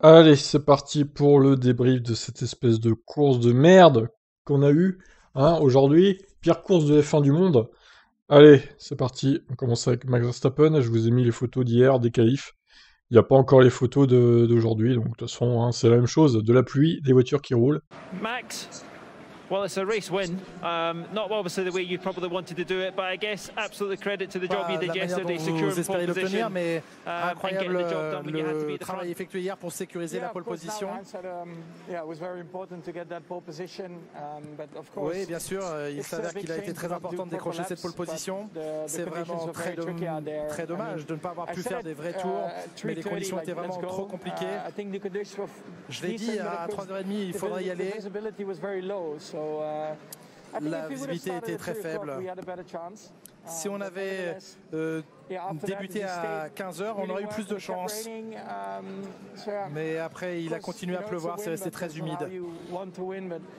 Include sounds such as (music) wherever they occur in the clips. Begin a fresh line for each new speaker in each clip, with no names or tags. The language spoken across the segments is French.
Allez, c'est parti pour le débrief de cette espèce de course de merde qu'on a eue hein, aujourd'hui. Pire course de F1 du monde. Allez, c'est parti. On commence avec Max Verstappen. Je vous ai mis les photos d'hier des califs, Il n'y a pas encore les photos d'aujourd'hui. Donc, de toute façon, hein, c'est la même chose. De la pluie, des voitures qui roulent. Max
Well, it's a race win. Um, not obviously the way you probably wanted to do it, but I guess absolutely credit to the job you did yesterday, securing pole position. Mais um, incroyable le travail effectué hier pour sécuriser la pole position. Um, oui, bien sûr, euh, il s'avère qu'il a été très important de décrocher cette pole position. C'est vraiment très, très dommage de ne pas avoir pu faire des vrais uh, tours, mais les conditions étaient vraiment trop compliquées.
Uh, Je l'ai dit, à 3h30, il faudrait y aller.
Uh, la visibilité était très faible. Si on uh, avait débuté à 15h, on aurait eu plus de chance.
Um, mais après, il a continué à pleuvoir, c'est resté très humide.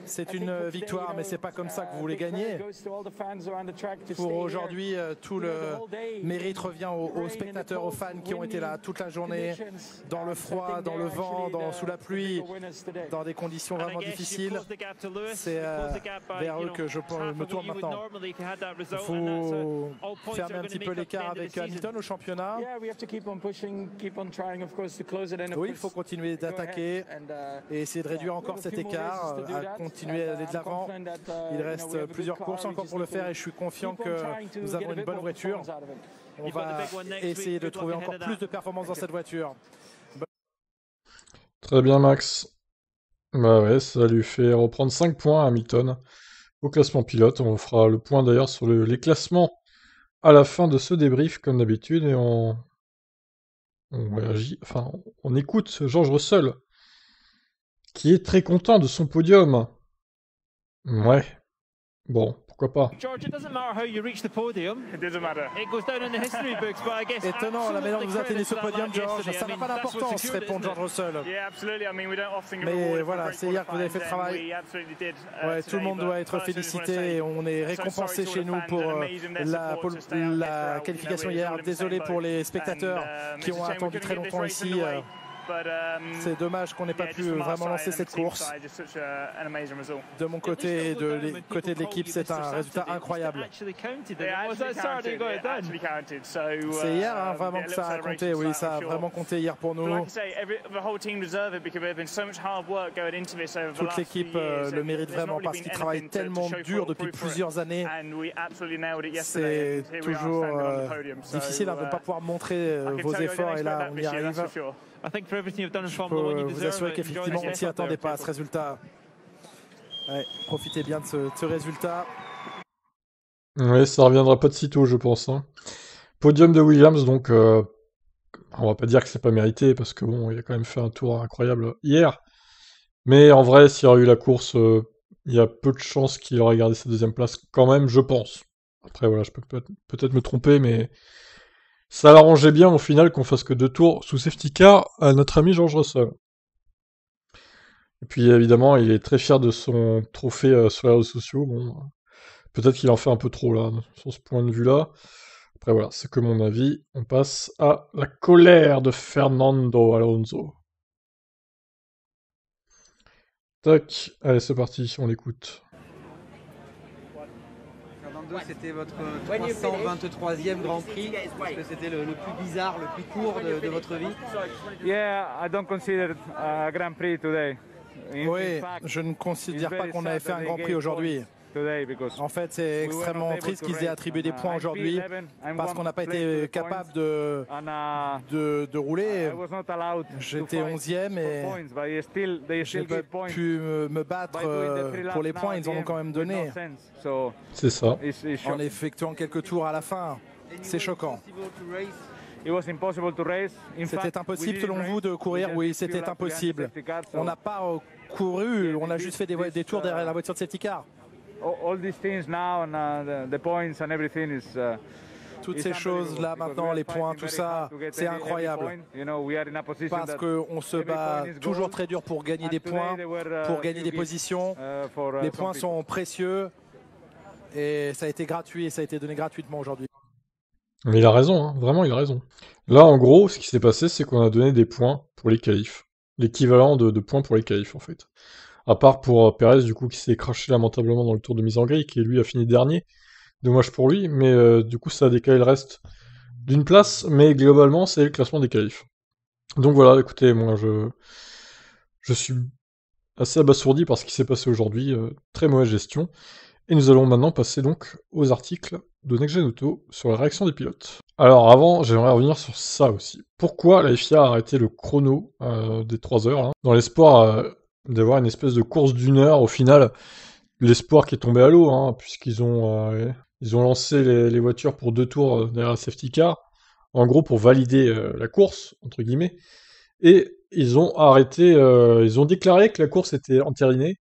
C'est une victoire, mais c'est pas comme ça que vous voulez uh, gagner.
Pour aujourd'hui,
euh, tout le mérite revient aux, spectateurs, aux fans qui ont été là toute la journée, dans le uh, froid, dans le vent, dans, uh, sous la pluie, dans des conditions vraiment difficiles. C'est euh, vers eux que je me tourne maintenant. Il faut fermer un petit peu l'écart avec Hamilton au championnat. Oui, il faut continuer d'attaquer uh, et essayer de réduire encore cet écart, à continuer uh, d'aller de l'avant. Uh, il reste plusieurs courses encore pour le faire et je suis confiant que nous avons une bonne voiture. On va essayer de trouver encore plus de performances dans cette voiture.
Très bien, Max. Bah ouais, ça lui fait reprendre 5 points à Hamilton au classement pilote. On fera le point d'ailleurs sur les classements à la fin de ce débrief, comme d'habitude, et on, on réagit, enfin, on écoute Georges Russell, qui est très content de son podium. Ouais. Bon. Pourquoi pas? George, it
doesn't matter how you reach the podium. It doesn't matter. It goes down in the history books, but I guess. Étonnant la manière dont vous atteignez ce podium, George. Ça n'a pas d'importance, répond George Russell. Mais voilà, c'est hier que vous avez fait le travail. Uh, ouais, tout le monde doit être félicité. On est récompensé chez nous pour euh, la qualification hier. Désolé pour les spectateurs uh, qui ont attendu très longtemps ici. Um, c'est dommage qu'on n'ait pas pu vraiment lancer cette course. De mon côté et de côté de l'équipe, c'est un résultat incroyable.
C'est hier hein, um, vraiment que ça a compté,
oui, ça a vraiment compté hier pour nous.
Toute l'équipe euh, le mérite vraiment parce qu'ils travaillent tellement dur depuis plusieurs années.
C'est toujours euh, difficile hein, de ne pas uh, pouvoir montrer euh, vos efforts et là on y arrive. Je peux vous assurer uh, qu'effectivement, on ne s'y attendait pas à ce résultat. Ouais, profitez bien de ce, résultat.
Oui, ça reviendra pas de sitôt, je pense. Hein. Podium de Williams, donc on euh, on va pas dire que c'est pas mérité parce que bon, il a quand même fait un tour incroyable hier. Mais en vrai, s'il y aurait eu la course, euh, il y a peu de chances qu'il aurait gardé sa deuxième place quand même, je pense. Après, voilà, je peux peut-être me tromper, mais ça l'arrangeait bien au final qu'on fasse que deux tours sous safety car à notre ami George Russell. Et puis évidemment, il est très fier de son trophée euh, sur les réseaux sociaux. Bon, peut-être qu'il en fait un peu trop là, sur ce point de vue-là. Après voilà, c'est que mon avis. On passe à la colère de Fernando Alonso. Tac, allez c'est parti, on l'écoute
c'était votre 323e Grand Prix. Est-ce que c'était le, plus bizarre, le plus court de, votre vie Oui, je ne considère pas qu'on avait fait un Grand Prix aujourd'hui. En fait, c'est extrêmement triste qu'ils aient attribué des points aujourd'hui parce qu'on n'a pas été capable uh, de, de, rouler. J'étais 11e et j'ai pu me battre euh, pour les points. Ils en ont quand même donné. C'est ça. En effectuant quelques tours à la fin, c'est choquant. C'était impossible selon vous de courir Oui, c'était impossible. On n'a pas euh, couru, on a juste fait des, tours derrière uh, la voiture de safety car toutes ces choses là maintenant, les points, tout ça, c'est incroyable. Parce qu'on se bat toujours très dur pour gagner des points, uh, pour gagner des positions. Uh, uh, les points sont précieux et ça a été gratuit et ça a été donné gratuitement aujourd'hui.
Mais il a raison, hein, vraiment il a raison. Là en gros, ce qui s'est passé, c'est qu'on a donné des points pour les qualifs. L'équivalent de, de points pour les qualifs en fait. À part pour euh, Perez, du coup, qui s'est craché lamentablement dans le tour de mise en grille, qui lui a fini dernier. Dommage pour lui, mais euh, du coup, ça a décalé le reste d'une place, mais globalement, c'est le classement des qualifs. Donc voilà, écoutez, moi, je, je suis assez abasourdi par ce qui s'est passé aujourd'hui. Euh, très mauvaise gestion. Et nous allons maintenant passer donc aux articles de Next Auto sur la réaction des pilotes. Alors avant, j'aimerais revenir sur ça aussi. Pourquoi la FIA a arrêté le chrono des 3 heures hein Dans l'espoir d'avoir une espèce de course d'une heure. Au final, l'espoir qui est tombé à l'eau, hein, puisqu'ils ont, euh, ont lancé les, voitures pour deux tours euh, derrière la safety car, en gros pour valider euh, la course, entre guillemets. Et ils ont arrêté, ils ont déclaré que la course était entérinée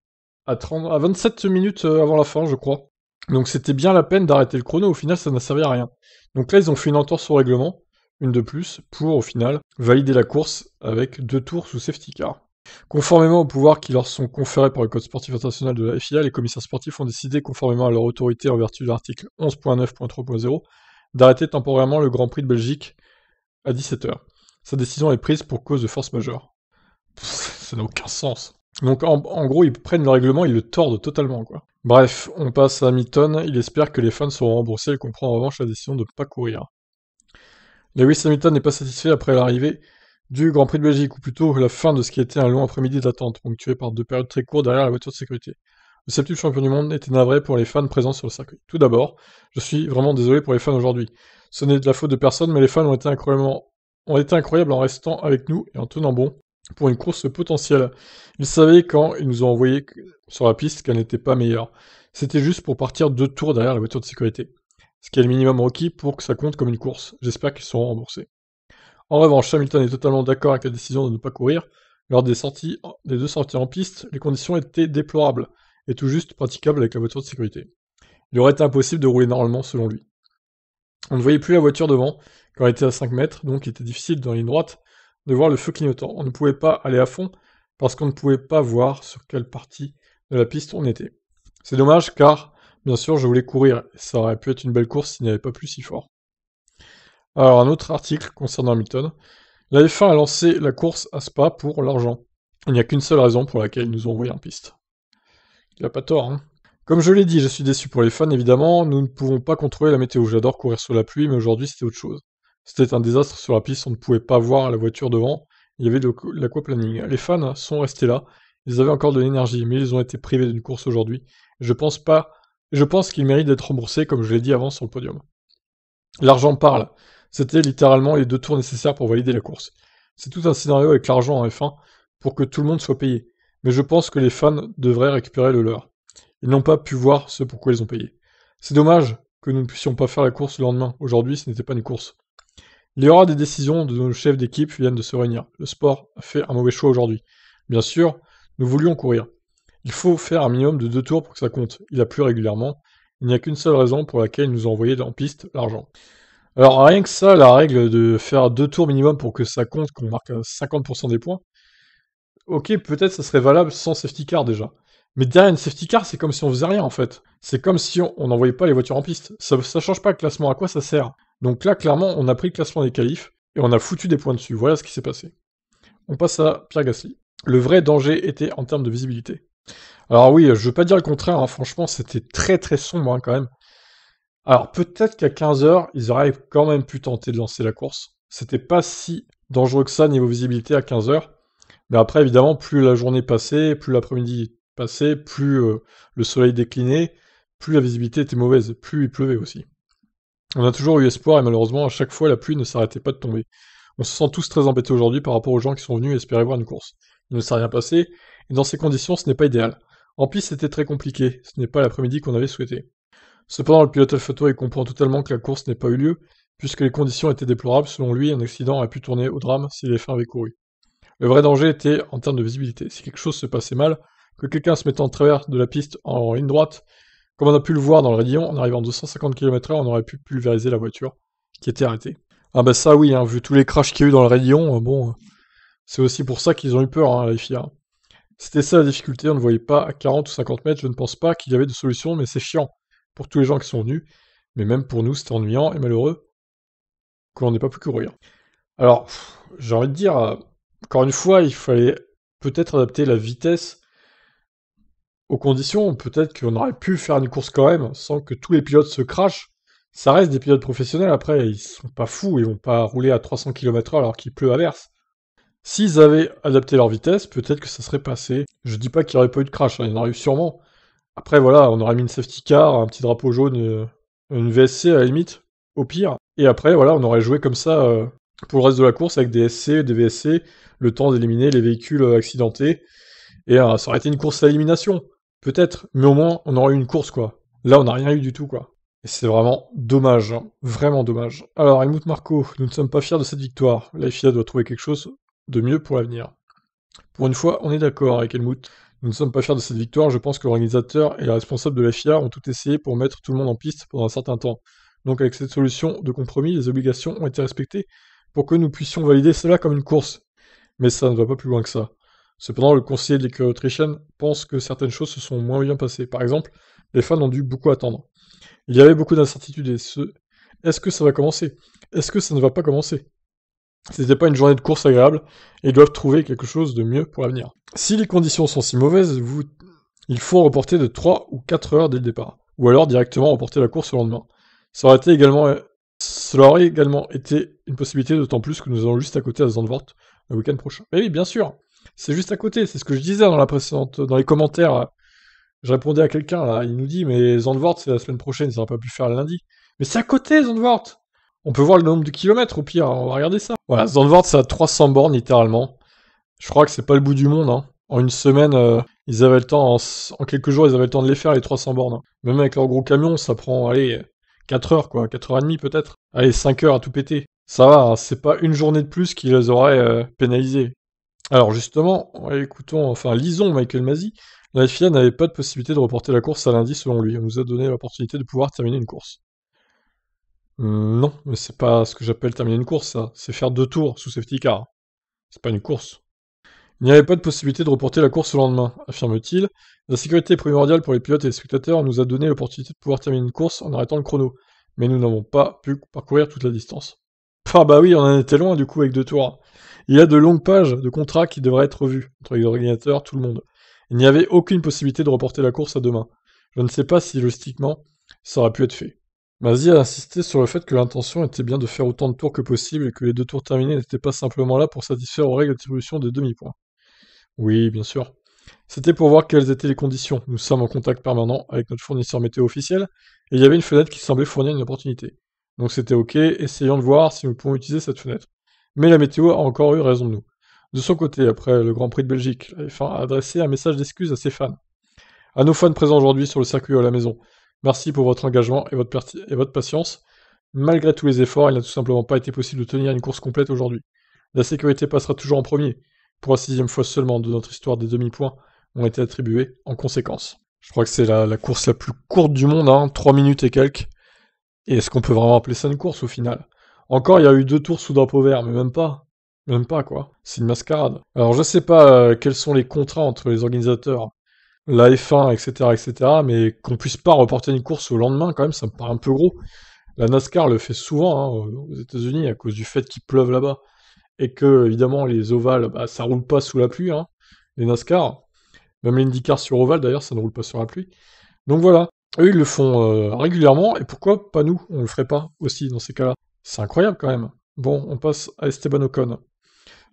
à, à 27 minutes avant la fin, je crois. Donc c'était bien la peine d'arrêter le chrono, au final ça n'a servi à rien. Donc là ils ont fait une entorse au règlement, une de plus, pour au final valider la course avec deux tours sous safety car. Conformément aux pouvoirs qui leur sont conférés par le Code sportif international de la FIA, les commissaires sportifs ont décidé, conformément à leur autorité en vertu de l'article 11.9.3.0, d'arrêter temporairement le Grand Prix de Belgique à 17h. Sa décision est prise pour cause de force majeure. ça n'a aucun sens. Donc en, gros, ils prennent le règlement, ils le tordent totalement, quoi. Bref, on passe à Hamilton, il espère que les fans seront remboursés, et comprend en revanche la décision de ne pas courir. Lewis Hamilton n'est pas satisfait après l'arrivée du Grand Prix de Belgique, ou plutôt la fin de ce qui était un long après-midi d'attente, ponctué par deux périodes très courtes derrière la voiture de sécurité. Le septième champion du monde était navré pour les fans présents sur le circuit. Tout d'abord, je suis vraiment désolé pour les fans aujourd'hui. Ce n'est de la faute de personne, mais les fans ont été, incroyablement... ont été incroyables en restant avec nous et en tenant bon pour une course potentielle. Ils savaient quand ils nous ont envoyé sur la piste qu'elle n'était pas meilleure. C'était juste pour partir deux tours derrière la voiture de sécurité. Ce qui est le minimum requis pour que ça compte comme une course. J'espère qu'ils seront remboursés. En revanche, Hamilton est totalement d'accord avec la décision de ne pas courir. Lors des, sorties, des deux sorties en piste, les conditions étaient déplorables et tout juste praticables avec la voiture de sécurité. Il aurait été impossible de rouler normalement selon lui. On ne voyait plus la voiture devant, car elle était à 5 mètres, donc il était difficile dans les droite de voir le feu clignotant. On ne pouvait pas aller à fond parce qu'on ne pouvait pas voir sur quelle partie de la piste on était. C'est dommage car, bien sûr, je voulais courir. Ça aurait pu être une belle course s'il n'y avait pas plus si fort. Alors, un autre article concernant Hamilton. La F1 a lancé la course à Spa pour l'argent. Il n'y a qu'une seule raison pour laquelle ils nous ont envoyé en piste. Il a pas tort, hein. Comme je l'ai dit, je suis déçu pour les fans, évidemment. Nous ne pouvons pas contrôler la météo. J'adore courir sur la pluie, mais aujourd'hui, c'était autre chose. C'était un désastre sur la piste, on ne pouvait pas voir la voiture devant. Il y avait de l'aquaplaning. Les fans sont restés là. Ils avaient encore de l'énergie, mais ils ont été privés d'une course aujourd'hui. Je pense pas. Je pense qu'ils méritent d'être remboursés, comme je l'ai dit avant sur le podium. L'argent parle. C'était littéralement les deux tours nécessaires pour valider la course. C'est tout un scénario avec l'argent en F1 pour que tout le monde soit payé. Mais je pense que les fans devraient récupérer le leur. Ils n'ont pas pu voir ce pourquoi ils ont payé. C'est dommage que nous ne puissions pas faire la course le lendemain. Aujourd'hui, ce n'était pas une course. Il y aura des décisions de nos chefs d'équipe qui viennent de se réunir. Le sport a fait un mauvais choix aujourd'hui. Bien sûr, nous voulions courir. Il faut faire un minimum de deux tours pour que ça compte. Il a plu régulièrement. Il n'y a qu'une seule raison pour laquelle ils nous ont envoyé en piste l'argent. Alors rien que ça, la règle de faire deux tours minimum pour que ça compte, qu'on marque 50% des points, ok, peut-être ça serait valable sans safety car déjà. Mais derrière une safety car, c'est comme si on faisait rien en fait. C'est comme si on n'envoyait pas les voitures en piste. Ça, change pas le classement, à quoi ça sert Donc là, clairement, on a pris le classement des qualifs et on a foutu des points dessus. Voilà ce qui s'est passé. On passe à Pierre Gasly. Le vrai danger était en termes de visibilité. Alors oui, je veux pas dire le contraire, hein. franchement, c'était très très sombre hein, quand même. Alors peut-être qu'à 15h, ils auraient quand même pu tenter de lancer la course. C'était pas si dangereux que ça niveau visibilité à 15h. Mais après, évidemment, plus la journée passait, plus l'après-midi passait, plus euh, le soleil déclinait, plus la visibilité était mauvaise, plus il pleuvait aussi. On a toujours eu espoir et malheureusement, à chaque fois, la pluie ne s'arrêtait pas de tomber. On se sent tous très embêtés aujourd'hui par rapport aux gens qui sont venus espérer voir une course. Il ne s'est rien passé, et dans ces conditions, ce n'est pas idéal. En plus, c'était très compliqué, ce n'est pas l'après-midi qu'on avait souhaité. Cependant, le pilote et comprend totalement que la course n'ait pas eu lieu, puisque les conditions étaient déplorables. Selon lui, un accident aurait pu tourner au drame si les fins avaient couru. Le vrai danger était en termes de visibilité. Si quelque chose se passait mal, que quelqu'un se mettant en travers de la piste en ligne droite, comme on a pu le voir dans le rayon, en arrivant à 250 km/h, on aurait pu pulvériser la voiture qui était arrêtée. Ah bah ça oui, hein, vu tous les crashs qu'il y a eu dans le rayon, euh, bon, euh, c'est aussi pour ça qu'ils ont eu peur, hein, les FIA. Hein. C'était ça la difficulté, on ne voyait pas à 40 ou 50 mètres, je ne pense pas qu'il y avait de solution, mais c'est chiant pour tous les gens qui sont venus, mais même pour nous, c'était ennuyant et malheureux qu'on n'ait pas pu courir. Alors, j'ai envie de dire, encore une fois, il fallait peut-être adapter la vitesse aux conditions. Peut-être qu'on aurait pu faire une course quand même, sans que tous les pilotes se crachent. Ça reste des pilotes professionnels après, ils sont pas fous, ils vont pas rouler à 300 km/h alors qu'il pleut à verse. S'ils avaient adapté leur vitesse, peut-être que ça serait passé. Je ne dis pas qu'il n'y aurait pas eu de crash, hein, il y en aurait eu sûrement. Après, voilà, on aurait mis une safety car, un petit drapeau jaune, euh, une VSC à la limite, au pire. Et après, voilà, on aurait joué comme ça euh, pour le reste de la course avec des SC, des VSC, le temps d'éliminer les véhicules euh, accidentés. Et ça aurait été une course à élimination, peut-être, mais au moins on aurait eu une course quoi. Là on n'a rien eu du tout quoi. Et c'est vraiment dommage, hein. vraiment dommage. Alors Helmut Marco, nous ne sommes pas fiers de cette victoire. La FIA doit trouver quelque chose de mieux pour l'avenir. Pour une fois, on est d'accord avec Helmut. Nous ne sommes pas fiers de cette victoire, je pense que l'organisateur et la responsable de la FIA ont tout essayé pour mettre tout le monde en piste pendant un certain temps. Donc avec cette solution de compromis, les obligations ont été respectées pour que nous puissions valider cela comme une course. Mais ça ne va pas plus loin que ça. Cependant, le conseiller de l'écurie autrichienne pense que certaines choses se sont moins bien passées. Par exemple, les fans ont dû beaucoup attendre. Il y avait beaucoup d'incertitudes et ce... Est-ce que ça va commencer Est-ce que ça ne va pas commencer c'était pas une journée de course agréable et doivent trouver quelque chose de mieux pour l'avenir. Si les conditions sont si mauvaises, vous... il faut reporter de 3 ou 4 heures dès le départ, ou alors directement reporter la course le lendemain. Ça aurait également... Cela aurait également été une possibilité, d'autant plus que nous allons juste à côté à Zandvoort le week-end prochain. Mais eh oui, bien sûr, c'est juste à côté, c'est ce que je disais dans la précédente, dans les commentaires. Je répondais à quelqu'un là, il nous dit mais Zandvoort c'est la semaine prochaine, ils n'auraient pas pu faire lundi. Mais c'est à côté Zandvoort on peut voir le nombre de kilomètres au pire, on va regarder ça. Voilà, Zandvoort, c'est à 300 bornes littéralement. Je crois que c'est pas le bout du monde. Hein. En une semaine, euh, ils avaient le temps, en, quelques jours, ils avaient le temps de les faire, les 300 bornes. Hein. Même avec leur gros camion, ça prend, allez, 4 heures quoi, 4 heures et demie peut-être. Allez, 5 heures à tout péter. Ça va, hein, c'est pas une journée de plus qui les aurait euh, pénalisés. Alors justement, écoutons, enfin lisons Michael Mazzi. La FIA n'avait pas de possibilité de reporter la course à lundi selon lui. On nous a donné l'opportunité de pouvoir terminer une course. Mmh, non, mais c'est pas ce que j'appelle terminer une course, ça. C'est faire deux tours sous safety car. C'est pas une course. Il n'y avait pas de possibilité de reporter la course au lendemain, affirme-t-il. La sécurité primordiale pour les pilotes et les spectateurs nous a donné l'opportunité de pouvoir terminer une course en arrêtant le chrono, mais nous n'avons pas pu parcourir toute la distance. Ah bah oui, on en était loin du coup avec deux tours. Il y a de longues pages de contrats qui devraient être revues entre les organisateurs, tout le monde. Il n'y avait aucune possibilité de reporter la course à demain. Je ne sais pas si logistiquement ça aurait pu être fait. Mazie a insisté sur le fait que l'intention était bien de faire autant de tours que possible et que les deux tours terminés n'étaient pas simplement là pour satisfaire aux règles d'attribution des demi-points. Oui, bien sûr. C'était pour voir quelles étaient les conditions. Nous sommes en contact permanent avec notre fournisseur météo officiel et il y avait une fenêtre qui semblait fournir une opportunité. Donc c'était ok, essayons de voir si nous pouvons utiliser cette fenêtre. Mais la météo a encore eu raison de nous. De son côté, après le Grand Prix de Belgique, la a adressé un message d'excuse à ses fans. À nos fans présents aujourd'hui sur le circuit à la maison, Merci pour votre engagement et votre, patience. Malgré tous les efforts, il n'a tout simplement pas été possible de tenir une course complète aujourd'hui. La sécurité passera toujours en premier. Pour la sixième fois seulement de notre histoire, des demi-points ont été attribués en conséquence. Je crois que c'est la, course la plus courte du monde, hein, 3 minutes et quelques. Et est-ce qu'on peut vraiment appeler ça une course au final Encore, il y a eu deux tours sous drapeau vert, mais même pas. Même pas, quoi. C'est une mascarade. Alors, je sais pas euh, quels sont les contrats entre les organisateurs la F1, etc., etc., mais qu'on puisse pas reporter une course au lendemain, quand même, ça me paraît un peu gros. La NASCAR le fait souvent hein, aux États-Unis à cause du fait qu'il pleuve là-bas et que, évidemment, les ovales, bah, ça roule pas sous la pluie, hein, les NASCAR. Même l'IndyCar sur ovale, d'ailleurs, ça ne roule pas sur la pluie. Donc voilà. Eux, ils le font euh, régulièrement, et pourquoi pas nous On le ferait pas aussi dans ces cas-là. C'est incroyable quand même. Bon, on passe à Esteban Ocon.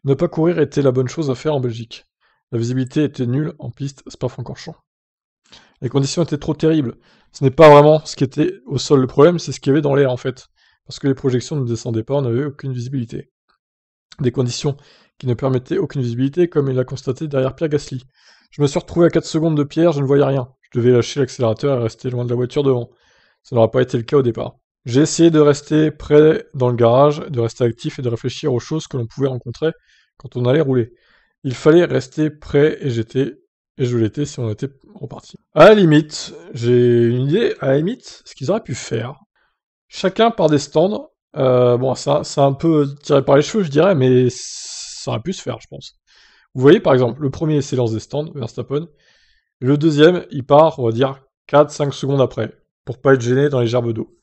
Ne pas courir était la bonne chose à faire en Belgique. La visibilité était nulle en piste Spa-Francorchamps. Les conditions étaient trop terribles. Ce n'est pas vraiment ce qui était au sol le problème, c'est ce qu'il y avait dans l'air en fait. Parce que les projections ne descendaient pas, on n'avait aucune visibilité. Des conditions qui ne permettaient aucune visibilité, comme il l'a constaté derrière Pierre Gasly. Je me suis retrouvé à 4 secondes de Pierre, je ne voyais rien. Je devais lâcher l'accélérateur et rester loin de la voiture devant. Ça n'aura pas été le cas au départ. J'ai essayé de rester près dans le garage, de rester actif et de réfléchir aux choses que l'on pouvait rencontrer quand on allait rouler. Il fallait rester prêt et j'étais et je l'étais si on était reparti. À la limite, j'ai une idée, à la limite, ce qu'ils auraient pu faire. Chacun par des stands. Euh, bon, ça, c'est un peu tiré par les cheveux, je dirais, mais ça aurait pu se faire, je pense. Vous voyez, par exemple, le premier s'élance des stands, Verstappen. Le deuxième, il part, on va dire, 4-5 secondes après, pour pas être gêné dans les gerbes d'eau.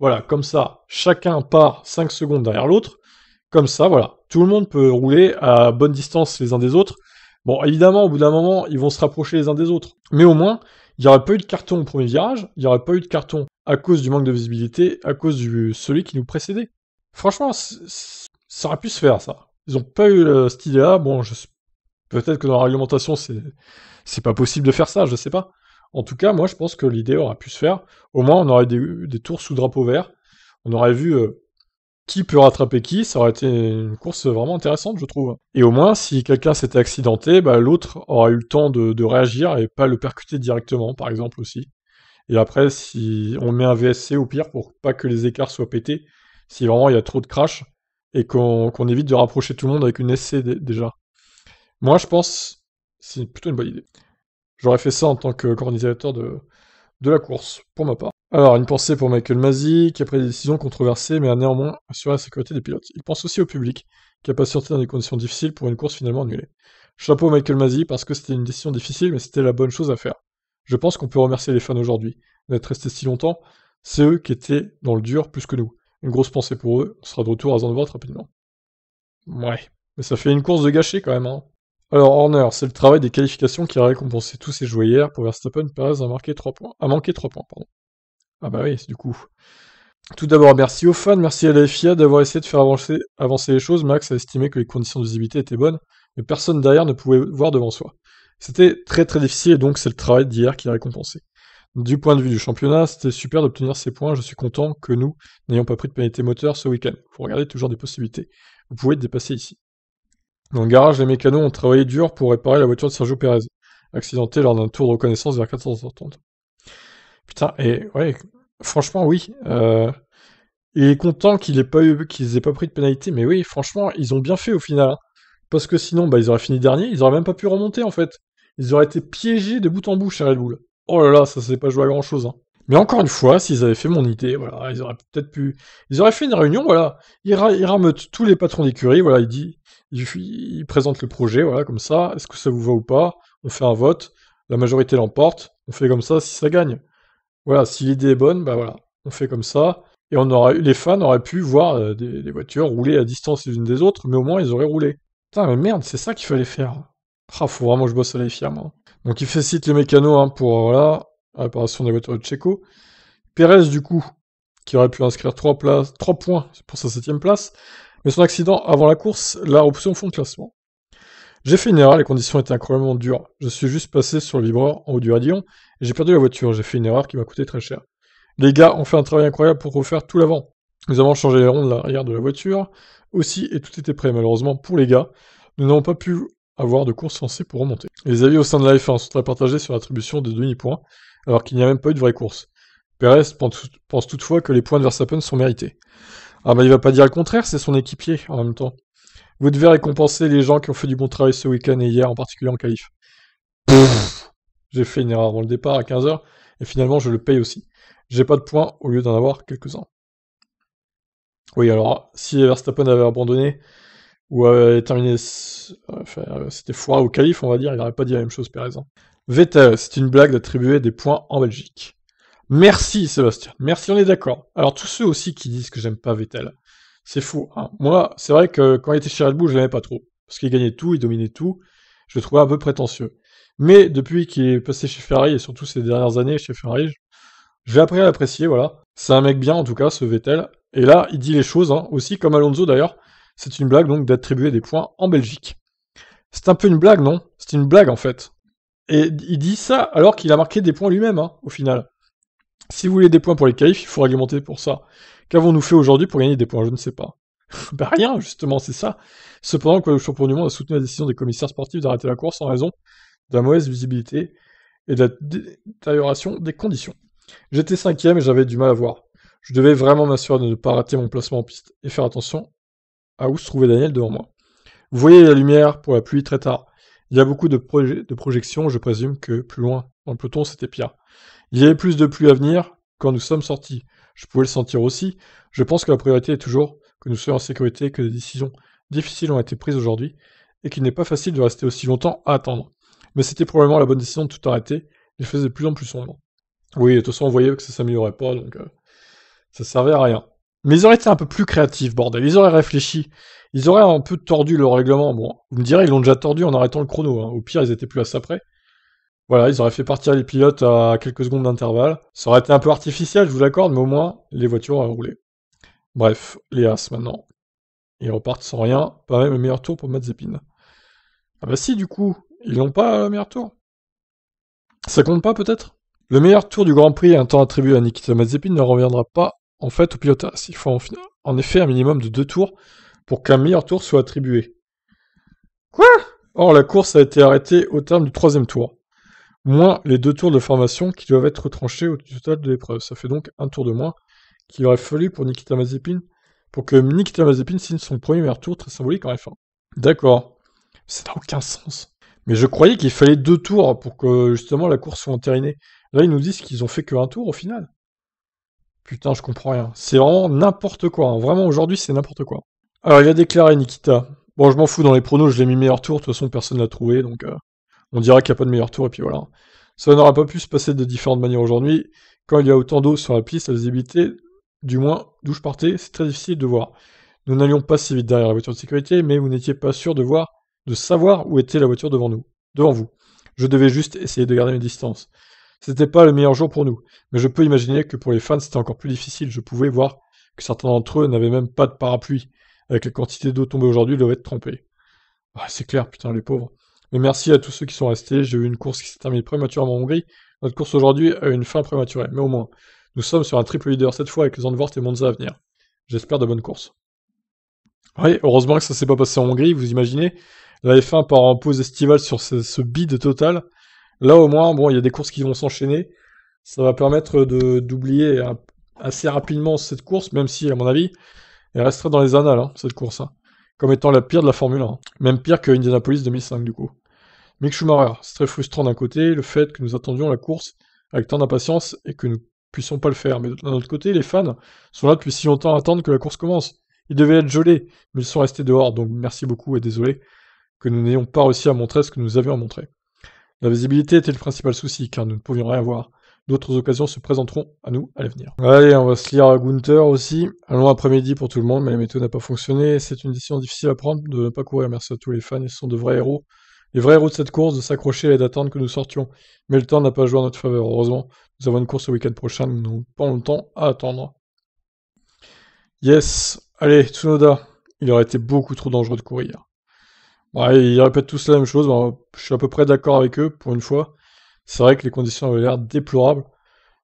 Voilà, comme ça, chacun part 5 secondes derrière l'autre. Comme ça, voilà. Tout le monde peut rouler à bonne distance les uns des autres. Bon, évidemment, au bout d'un moment, ils vont se rapprocher les uns des autres. Mais au moins, il n'y aurait pas eu de carton au premier virage, il n'y aurait pas eu de carton à cause du manque de visibilité, à cause du celui qui nous précédait. Franchement, ça aurait pu se faire, ça. Ils n'ont pas eu euh, cette idée-là. Bon, je... peut-être que dans la réglementation, c'est... c'est pas possible de faire ça, je sais pas. En tout cas, moi, je pense que l'idée aurait pu se faire. Au moins, on aurait eu des, tours sous drapeau vert. On aurait vu euh, qui peut rattraper qui, ça aurait été une course vraiment intéressante, je trouve. Et au moins, si quelqu'un s'était accidenté, bah, l'autre aura eu le temps de, réagir et pas le percuter directement, par exemple, aussi. Et après, si on met un VSC au pire pour pas que les écarts soient pétés, si vraiment il y a trop de crash, et qu'on évite de rapprocher tout le monde avec une SC déjà. Moi, je pense c'est plutôt une bonne idée. J'aurais fait ça en tant que coordinateur de, de la course, pour ma part. Alors, une pensée pour Michael Mazzi, qui a pris des décisions controversées, mais a néanmoins assuré la sécurité des pilotes. Il pense aussi au public, qui a patienté dans des conditions difficiles pour une course finalement annulée. Chapeau Michael Mazzi, parce que c'était une décision difficile, mais c'était la bonne chose à faire. Je pense qu'on peut remercier les fans aujourd'hui d'être restés si longtemps. C'est eux qui étaient dans le dur plus que nous. Une grosse pensée pour eux. On sera de retour à Zandvoort rapidement. Ouais. Mais ça fait une course de gâchis quand même, hein. Alors Horner, c'est le travail des qualifications qui a récompensé tous ces joueurs hier. Pour Verstappen, Perez a, marqué points, a manqué 3 points. Pardon. Ah bah oui, du coup. Tout d'abord, merci aux fans, merci à la FIA d'avoir essayé de faire avancer, avancer les choses. Max a estimé que les conditions de visibilité étaient bonnes, mais personne derrière ne pouvait voir devant soi. C'était très très difficile et donc c'est le travail d'hier qui a récompensé. Du point de vue du championnat, c'était super d'obtenir ces points. Je suis content que nous n'ayons pas pris de pénalité moteur ce week-end. Vous regardez toujours des possibilités. Vous pouvez dépasser ici. Dans le garage, les mécanos ont travaillé dur pour réparer la voiture de Sergio Pérez, accidentée lors d'un tour de reconnaissance vers 430. Putain, et ouais, franchement, oui. Euh, il est content qu'il ait pas eu, qu'ils aient pas pris de pénalité, mais oui, franchement, ils ont bien fait au final. Hein. parce que sinon, bah, ils auraient fini dernier, ils auraient même pas pu remonter en fait. Ils auraient été piégés de bout en bout chez Red Bull. Oh là là, ça s'est pas joué à grand chose. Hein. Mais encore une fois, s'ils avaient fait mon idée, voilà, ils auraient peut-être pu. Ils auraient fait une réunion, voilà. Ils, rameutent tous les patrons d'écurie, voilà, ils, disent il, présente le projet, voilà, comme ça, est-ce que ça vous va ou pas On fait un vote, la majorité l'emporte, on fait comme ça si ça gagne. Voilà, si l'idée est bonne, bah voilà, on fait comme ça, et on eu, les fans auraient pu voir euh, des, voitures rouler à distance les unes des autres, mais au moins ils auraient roulé. Putain, mais merde, c'est ça qu'il fallait faire. Ah, faut vraiment que je bosse à la FIA, moi. Donc il fait félicite les mécanos hein, pour euh, voilà, la réparation des voitures de Checo. Pérez, du coup, qui aurait pu inscrire 3, places, 3 points pour sa septième place, mais son accident avant la course l'a repoussé au fond de classement. J'ai fait une erreur, les conditions étaient incroyablement dures. Je suis juste passé sur le vibreur en haut du radion et j'ai perdu la voiture. J'ai fait une erreur qui m'a coûté très cher. Les gars ont fait un travail incroyable pour refaire tout l'avant. Nous avons changé les ronds de l'arrière de la voiture aussi et tout était prêt. Malheureusement pour les gars, nous n'avons pas pu avoir de course censée pour remonter. Les avis au sein de la F1 sont très partagés sur l'attribution des demi-points alors qu'il n'y a même pas eu de vraie course. Perez pense toutefois que les points de Verstappen sont mérités. Ah bah il va pas dire le contraire, c'est son équipier en même temps. Vous devez récompenser les gens qui ont fait du bon travail ce week-end et hier, en particulier en qualif. J'ai fait une erreur avant le départ à 15h, et finalement je le paye aussi. J'ai pas de points au lieu d'en avoir quelques-uns. Oui, alors si Verstappen avait abandonné ou avait terminé, euh, c'était froid au calife, on va dire, il aurait pas dit la même chose, par exemple. Vettel, c'est une blague d'attribuer des points en Belgique. Merci Sébastien, merci, on est d'accord. Alors tous ceux aussi qui disent que j'aime pas Vettel, c'est fou. Hein. Moi, c'est vrai que quand il était chez Red Bull, je l'aimais pas trop. Parce qu'il gagnait tout, il dominait tout, je le trouvais un peu prétentieux. Mais depuis qu'il est passé chez Ferrari, et surtout ces dernières années chez Ferrari, j'ai appris à l'apprécier, voilà. C'est un mec bien en tout cas, ce Vettel. Et là, il dit les choses, hein. aussi comme Alonso d'ailleurs. C'est une blague donc d'attribuer des points en Belgique. C'est un peu une blague, non C'est une blague en fait. Et il dit ça alors qu'il a marqué des points lui-même, hein, au final. Si vous voulez des points pour les qualifs, il faut réglementer pour ça. Qu'avons-nous fait aujourd'hui pour gagner des points Je ne sais pas. (laughs) Bah, rien, justement, c'est ça. Cependant, le champion du monde a soutenu la décision des commissaires sportifs d'arrêter la course en raison de la mauvaise visibilité et de la détérioration des conditions. J'étais cinquième et j'avais du mal à voir. Je devais vraiment m'assurer de ne pas rater mon placement en piste et faire attention à où se trouvait Daniel devant moi. Vous voyez la lumière pour la pluie très tard. Il y a beaucoup de, de projections, je présume que plus loin dans le peloton c'était pire. Il y avait plus de pluie à venir quand nous sommes sortis. Je pouvais le sentir aussi. Je pense que la priorité est toujours que nous soyons en sécurité, que des décisions difficiles ont été prises aujourd'hui, et qu'il n'est pas facile de rester aussi longtemps à attendre. Mais c'était probablement la bonne décision de tout arrêter. Il faisait de plus en plus sombre. Oui, de toute façon, on voyait que ça s'améliorait pas, donc euh, ça servait à rien. Mais ils auraient été un peu plus créatifs, bordel. Ils auraient réfléchi. Ils auraient un peu tordu le règlement. Bon, vous me direz, ils l'ont déjà tordu en arrêtant le chrono. Hein. Au pire, ils étaient plus à ça près. Voilà, ils auraient fait partir les pilotes à quelques secondes d'intervalle. Ça aurait été un peu artificiel, je vous l'accorde, mais au moins, les voitures auraient roulé. Bref, les As maintenant. Ils repartent sans rien, pas même le meilleur tour pour Mazepin. Ah bah si, du coup, ils n'ont pas le meilleur tour. Ça compte pas peut-être Le meilleur tour du Grand Prix, un temps attribué à Nikita Mazepin, ne reviendra pas en fait au pilote As. Il faut en effet un minimum de deux tours pour qu'un meilleur tour soit attribué. Quoi Or, la course a été arrêtée au terme du troisième tour moins les deux tours de formation qui doivent être retranchés au total de l'épreuve. Ça fait donc un tour de moins qu'il aurait fallu pour Nikita Mazepin, pour que Nikita Mazepin signe son premier tour très symbolique en F1. D'accord, ça n'a aucun sens. Mais je croyais qu'il fallait deux tours pour que justement la course soit entérinée. Là, ils nous disent qu'ils ont fait qu'un tour au final. Putain, je comprends rien. C'est vraiment n'importe quoi. Hein. Vraiment, aujourd'hui, c'est n'importe quoi. Alors, il a déclaré Nikita. Bon, je m'en fous, dans les pronos, je l'ai mis meilleur tour. De toute façon, personne l'a trouvé, donc euh on dirait qu'il n'y a pas de meilleur tour, et puis voilà. Ça n'aura pas pu se passer de différentes manières aujourd'hui. Quand il y a autant d'eau sur la piste, la visibilité, du moins d'où je partais, c'est très difficile de voir. Nous n'allions pas si vite derrière la voiture de sécurité, mais vous n'étiez pas sûr de voir, de savoir où était la voiture devant nous, devant vous. Je devais juste essayer de garder mes distances. C'était pas le meilleur jour pour nous, mais je peux imaginer que pour les fans c'était encore plus difficile. Je pouvais voir que certains d'entre eux n'avaient même pas de parapluie. Avec la quantité d'eau tombée aujourd'hui, ils doivent être trempés. Ah, c'est clair, putain, les pauvres. Et merci à tous ceux qui sont restés. J'ai eu une course qui s'est terminée prématurément en Hongrie. Notre course aujourd'hui a eu une fin prématurée, mais au moins, nous sommes sur un triple leader cette fois avec les Zandvoort et Monza à venir. J'espère de bonnes courses. Oui, heureusement que ça s'est pas passé en Hongrie, vous imaginez. La F1 part en pause estivale sur ce, ce bid total. Là au moins, bon, il y a des courses qui vont s'enchaîner. Ça va permettre d'oublier assez rapidement cette course, même si, à mon avis, elle resterait dans les annales, hein, cette course. Hein. comme étant la pire de la Formule 1. Hein. Même pire que Indianapolis 2005, du coup. Mick Schumacher, c'est très frustrant d'un côté, le fait que nous attendions la course avec tant d'impatience et que nous puissions pas le faire. Mais d'un autre côté, les fans sont là depuis si longtemps à attendre que la course commence. Ils devaient être gelés, mais ils sont restés dehors, donc merci beaucoup et désolé que nous n'ayons pas réussi à montrer ce que nous avions à montrer. La visibilité était le principal souci, car nous ne pouvions rien voir. D'autres occasions se présenteront à nous à l'avenir. Allez, on va se lire à Gunther aussi. Un long après-midi pour tout le monde, mais la méthode n'a pas fonctionné. C'est une décision difficile à prendre de ne pas courir. Merci à tous les fans, ils sont de vrais héros les vrais héros de cette course, de s'accrocher et d'attendre que nous sortions. Mais le temps n'a pas joué en notre faveur, heureusement. Nous avons une course le week-end prochain, nous n'avons pas le temps à attendre. Yes, allez, Tsunoda. Il aurait été beaucoup trop dangereux de courir. Ouais, ils répètent tous la même chose, je suis à peu près d'accord avec eux, pour une fois. C'est vrai que les conditions avaient l'air déplorables.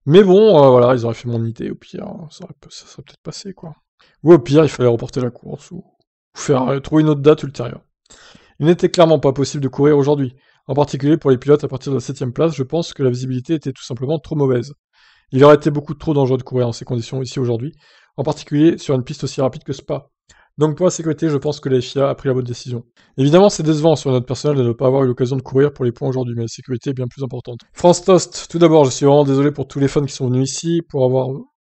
Mais bon, euh, voilà, ils auraient fait mon idée, au pire, hein. ça, aurait, serait peut-être passé, quoi. Ou au pire, il fallait reporter la course, ou, faire euh, trouver une autre date ultérieure. Il n'était clairement pas possible de courir aujourd'hui. En particulier pour les pilotes à partir de la 7 place, je pense que la visibilité était tout simplement trop mauvaise. Il aurait été beaucoup trop dangereux de courir dans ces conditions ici aujourd'hui, en particulier sur une piste aussi rapide que Spa. Donc pour la sécurité, je pense que la FIA a pris la bonne décision. Évidemment, c'est décevant sur notre personnel de ne pas avoir eu l'occasion de courir pour les points aujourd'hui, mais la sécurité est bien plus importante. France Toast, tout d'abord, je suis vraiment désolé pour tous les fans qui sont venus ici pour avoir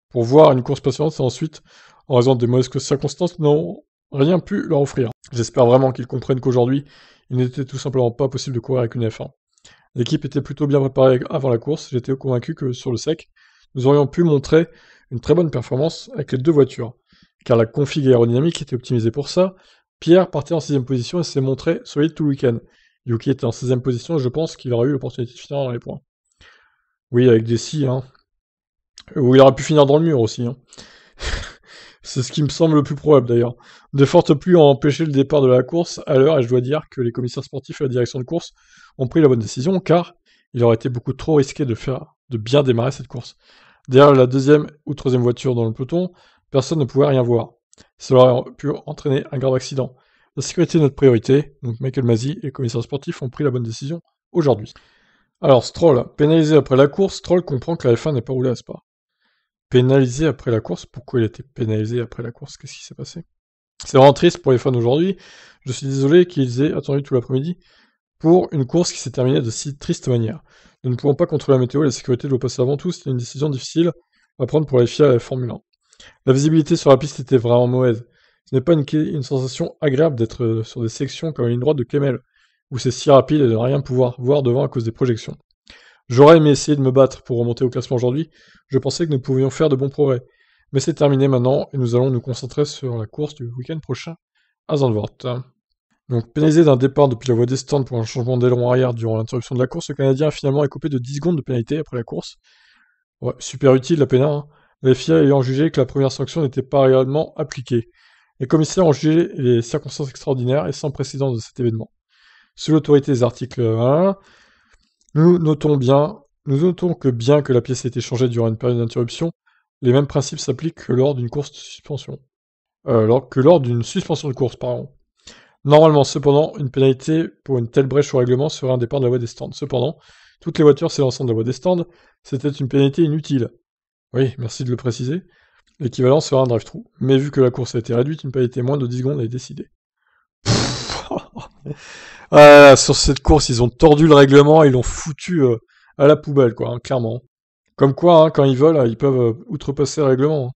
pour voir une course passionnante et ensuite, en raison des mauvaises circonstances, n'ont rien pu leur offrir. J'espère vraiment qu'ils comprennent qu'aujourd'hui, il n'était tout simplement pas possible de courir avec une F1. L'équipe était plutôt bien préparée avant la course, j'étais convaincu que sur le sec, nous aurions pu montrer une très bonne performance avec les deux voitures, car la config aérodynamique était optimisée pour ça. Pierre partait en 6 position et s'est montré solide tout le week-end. Yuki était en sixième position et je pense qu'il aurait eu l'opportunité de finir dans les points. Oui, avec des si, hein. Euh, ou il aurait pu finir dans le mur aussi, hein. (laughs) C'est ce qui me semble le plus probable d'ailleurs. De fortes pluies ont empêché le départ de la course à l'heure et je dois dire que les commissaires sportifs et la direction de course ont pris la bonne décision car il aurait été beaucoup trop risqué de faire de bien démarrer cette course. Derrière la deuxième ou troisième voiture dans le peloton, personne ne pouvait rien voir. Cela aurait pu entraîner un grave accident. La sécurité est notre priorité, donc Michael Mazzi et les commissaires sportifs ont pris la bonne décision aujourd'hui. Alors Stroll, pénalisé après la course, Stroll comprend que la F1 n'est pas roulée à Spa pénalisé après la course. Pourquoi il a été pénalisé après la course Qu'est-ce qui s'est passé C'est vraiment triste pour les fans aujourd'hui. Je suis désolé qu'ils aient attendu tout l'après-midi pour une course qui s'est terminée de si triste manière. Nous ne pouvons pas contrôler la météo, et la sécurité doit passer avant tout, c'était une décision difficile à prendre pour les FIA et la Formule 1. La visibilité sur la piste était vraiment mauvaise. Ce n'est pas une, une, sensation agréable d'être euh, sur des sections comme la ligne droite de Kemmel, où c'est si rapide et de ne rien pouvoir voir devant à cause des projections. J'aurais aimé essayer de me battre pour remonter au classement aujourd'hui, je pensais que nous pouvions faire de bons progrès. Mais c'est terminé maintenant et nous allons nous concentrer sur la course du week-end prochain à Zandvoort. Donc pénalisé d'un départ depuis la voie des stands pour un changement d'aileron arrière durant l'interruption de la course, le Canadien a finalement coupé de 10 secondes de pénalité après la course. Ouais, super utile la pénalité. hein. les FIA ayant jugé que la première sanction n'était pas réellement appliquée. Les commissaires ont jugé les circonstances extraordinaires et sans précédent de cet événement. Sous l'autorité des articles 1, nous notons bien, nous notons que bien que la pièce ait été changée durant une période d'interruption, les mêmes principes s'appliquent que lors d'une course de suspension. Euh, que lors d'une suspension de course, pardon. Normalement, cependant, une pénalité pour une telle brèche au règlement serait un départ de la voie des stands. Cependant, toutes les voitures s'élançant de la voie des stands, c'était une pénalité inutile. Oui, merci de le préciser. L'équivalent sera un drive-through. Mais vu que la course a été réduite, une pénalité moins de 10 secondes est décidée. (laughs) Ah, sur cette course, ils ont tordu le règlement, ils l'ont foutu euh, à la poubelle, quoi, hein, clairement. Comme quoi, hein, quand ils veulent, ils peuvent euh, outrepasser le règlement.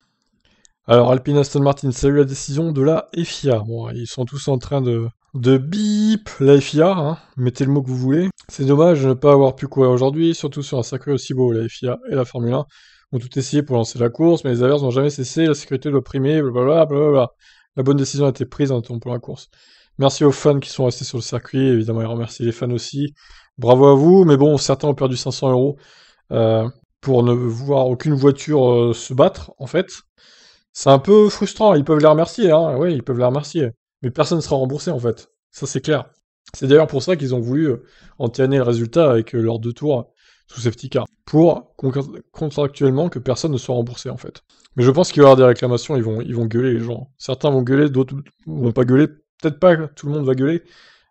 Alors, Alpine Aston Martin salut la décision de la FIA. Bon, ils sont tous en train de, de bip la FIA, hein. mettez le mot que vous voulez. C'est dommage de ne pas avoir pu courir aujourd'hui, surtout sur un circuit aussi beau. La FIA et la Formule 1 ont tout essayé pour lancer la course, mais les averses n'ont jamais cessé, la sécurité doit primer, blablabla. blablabla. La bonne décision a été prise en temps pour la course. Merci aux fans qui sont restés sur le circuit, évidemment, et remercie les fans aussi. Bravo à vous, mais bon, certains ont perdu 500 euros euh, pour ne voir aucune voiture euh, se battre, en fait. C'est un peu frustrant, ils peuvent les remercier, hein, oui, ils peuvent les remercier. Mais personne ne sera remboursé, en fait. Ça, c'est clair. C'est d'ailleurs pour ça qu'ils ont voulu euh, entraîner le résultat avec leurs deux tours sous safety car, pour contractuellement que personne ne soit remboursé, en fait. Mais je pense qu'il va y avoir des réclamations, ils vont, ils vont gueuler les gens. Certains vont gueuler, d'autres vont pas gueuler Peut-être pas tout le monde va gueuler,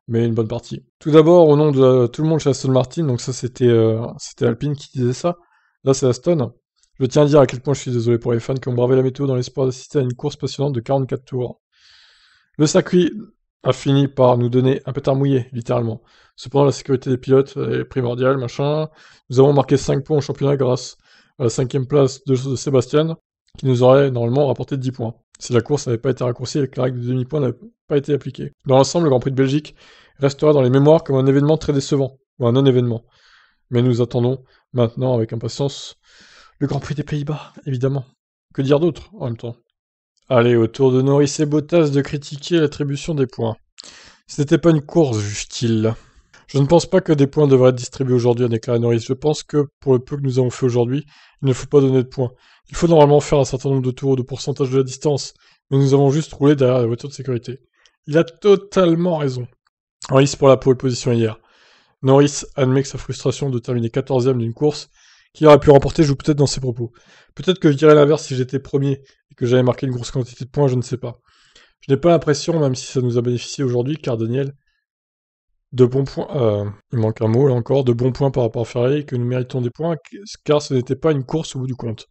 mais une bonne partie. Tout d'abord, au nom de tout le monde chez Aston Martin, donc ça euh, c'était Alpine qui disait ça, là c'est Aston. Je tiens à dire à quel point je suis désolé pour les fans qui ont bravé la météo dans l'espoir d'assister à une course passionnante de 44 tours. Le circuit a fini par nous donner un pétard mouillé, littéralement. Cependant, la sécurité des pilotes est primordiale, machin. Nous avons marqué 5 points au championnat grâce à la cinquième place de, de Sébastien, qui nous aurait normalement rapporté 10 points si la course n'avait pas été raccourcie et que la règle de demi-point n'avait pas été appliquée. Dans l'ensemble, le Grand Prix de Belgique restera dans les mémoires comme un événement très décevant, ou un non-événement. Mais nous attendons maintenant avec impatience le Grand Prix des Pays-Bas, évidemment. Que dire d'autre en même temps Allez, au tour de Norris et Bottas de critiquer l'attribution des points. Ce n'était pas une course, juste t il je ne pense pas que des points devraient être distribués aujourd'hui, a déclaré Norris. Je pense que pour le peu que nous avons fait aujourd'hui, il ne faut pas donner de points. Il faut normalement faire un certain nombre de tours de pourcentage de la distance, mais nous avons juste roulé derrière la voiture de sécurité. Il a totalement raison. Norris pour la pole position hier. Norris admet que sa frustration de terminer 14 e d'une course qu'il aurait pu remporter joue peut-être dans ses propos. Peut-être que je dirais l'inverse si j'étais premier et que j'avais marqué une grosse quantité de points, je ne sais pas. Je n'ai pas l'impression, même si ça nous a bénéficié aujourd'hui, car Daniel de bons points. Euh, il manque un mot là encore, de bons points par rapport à Ferrari que nous méritons des points car ce n'était pas une course au bout du compte.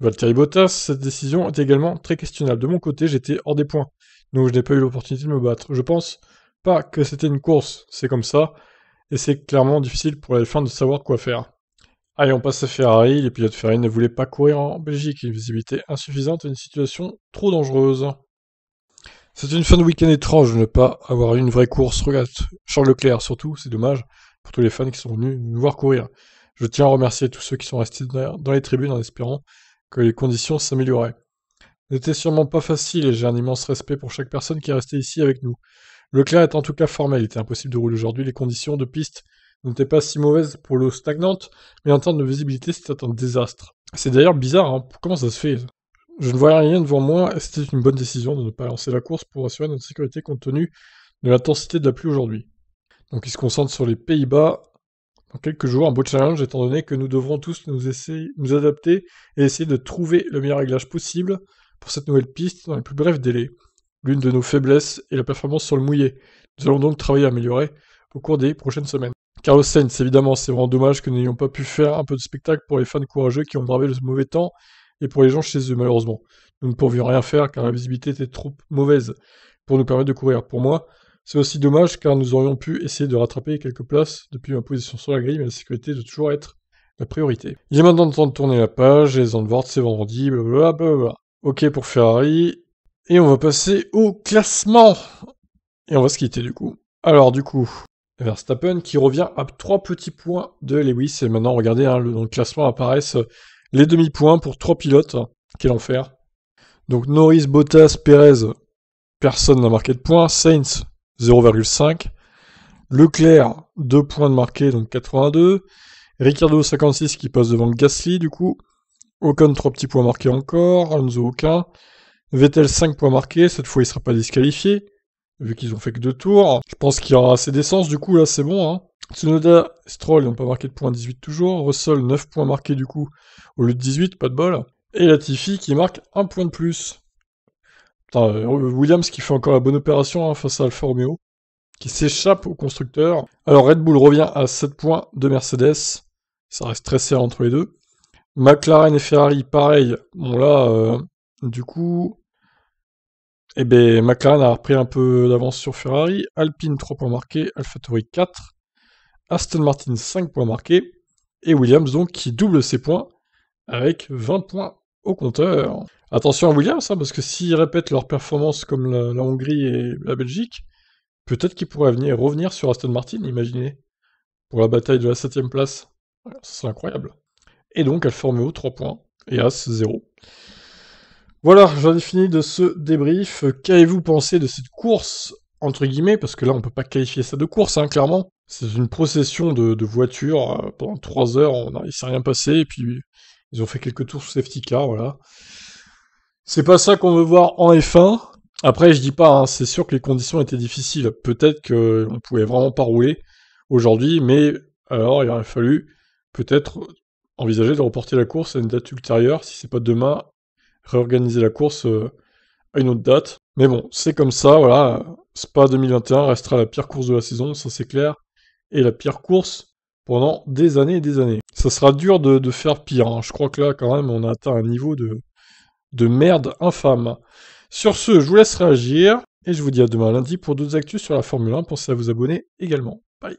Valtteri Bottas, cette décision est également très questionnable. De mon côté, j'étais hors des points, donc je n'ai pas eu l'opportunité de me battre. Je pense pas que c'était une course, c'est comme ça, et c'est clairement difficile pour les fins de savoir quoi faire. Allez, on passe à Ferrari. Les pilotes Ferrari ne voulaient pas courir en Belgique, une visibilité insuffisante une situation trop dangereuse. C'est une fin de week-end étrange de ne pas avoir une vraie course. Regarde, Charles Leclerc surtout, c'est dommage pour tous les fans qui sont venus nous voir courir. Je tiens à remercier tous ceux qui sont restés dans les tribunes en espérant que les conditions s'amélioraient. N'était sûrement pas facile et j'ai un immense respect pour chaque personne qui est restée ici avec nous. Leclerc est en tout cas formel, il était impossible de rouler aujourd'hui, les conditions de piste n'étaient pas si mauvaises pour l'eau stagnante, mais en termes de visibilité c'était un désastre. C'est d'ailleurs bizarre, hein. comment ça se fait je ne vois rien devant moi et c'était une bonne décision de ne pas lancer la course pour assurer notre sécurité compte tenu de l'intensité de la pluie aujourd'hui. Donc il se concentre sur les Pays-Bas. Dans quelques jours, un beau challenge étant donné que nous devrons tous nous, essayer, nous adapter et essayer de trouver le meilleur réglage possible pour cette nouvelle piste dans les plus brefs délais. L'une de nos faiblesses est la performance sur le mouillé. Nous allons donc travailler à améliorer au cours des prochaines semaines. Carlos Sainz, évidemment, c'est vraiment dommage que nous n'ayons pas pu faire un peu de spectacle pour les fans courageux qui ont bravé le mauvais temps et pour les gens chez eux, malheureusement. Nous ne pouvions rien faire car la visibilité était trop mauvaise pour nous permettre de courir. Pour moi, c'est aussi dommage car nous aurions pu essayer de rattraper quelques places depuis ma position sur la grille, mais la sécurité doit toujours être la priorité. Il est maintenant temps de tourner la page, et les Zandvoort, c'est vendredi, blablabla. Ok pour Ferrari. Et on va passer au classement. Et on va se quitter du coup. Alors du coup, Verstappen qui revient à trois petits points de Lewis. Et maintenant, regardez, hein, le, le classement apparaissent les demi-points pour trois pilotes. Quel enfer. Donc Norris, Bottas, Perez, personne n'a marqué de points. Sainz, 0,5. Leclerc, 2 points de marqué, donc 82. Ricardo, 56, qui passe devant Gasly, du coup. Ocon, 3 petits points marqués encore. Alonso, aucun. Vettel, 5 points marqués. Cette fois, il ne sera pas disqualifié, vu qu'ils ont fait que 2 tours. Je pense qu'il y aura assez d'essence, du coup, là, c'est bon. Hein. Tsunoda, et Stroll n'ont pas marqué de points 18 toujours. Russell, 9 points marqués du coup au lieu de 18, pas de bol. Et Latifi qui marque un point de plus. Euh, Williams qui fait encore la bonne opération hein, face à Alfa Romeo, qui s'échappe au constructeur. Alors Red Bull revient à 7 points de Mercedes. Ça reste très serré entre les deux. McLaren et Ferrari, pareil. Bon là, euh, du coup, eh ben, McLaren a repris un peu d'avance sur Ferrari. Alpine, 3 points marqués. AlphaTauri, 4. Aston Martin 5 points marqués, et Williams donc qui double ses points avec 20 points au compteur. Attention à Williams, hein, parce que s'ils répètent leur performance comme la, Hongrie et la Belgique, peut-être qu'ils pourraient venir, revenir sur Aston Martin, imaginez, pour la bataille de la 7ème place. C'est incroyable. Et donc forme au 3 points et As 0. Voilà, j'en ai fini de ce débrief. Qu'avez-vous pensé de cette course entre guillemets, parce que là on peut pas qualifier ça de course, hein, clairement. C'est une procession de, voitures. Hein. Pendant trois heures, on ne s'est rien passé. Et puis, ils ont fait quelques tours sous safety car, voilà. C'est pas ça qu'on veut voir en F1. Après, je dis pas, hein, c'est sûr que les conditions étaient difficiles. Peut-être qu'on pouvait vraiment pas rouler aujourd'hui, mais alors il aurait fallu peut-être envisager de reporter la course à une date ultérieure, si c'est pas demain, réorganiser la course euh, à une autre date. Mais bon, c'est comme ça, voilà. Spa 2021 restera la pire course de la saison, ça c'est clair et la pire course pendant des années et des années. Ça sera dur de, faire pire. Hein. Je crois que là, quand même, on a atteint un niveau de, de merde infâme. Sur ce, je vous laisse réagir et je vous dis à demain lundi pour d'autres actus sur la Formule 1. Pensez à vous abonner également. Bye.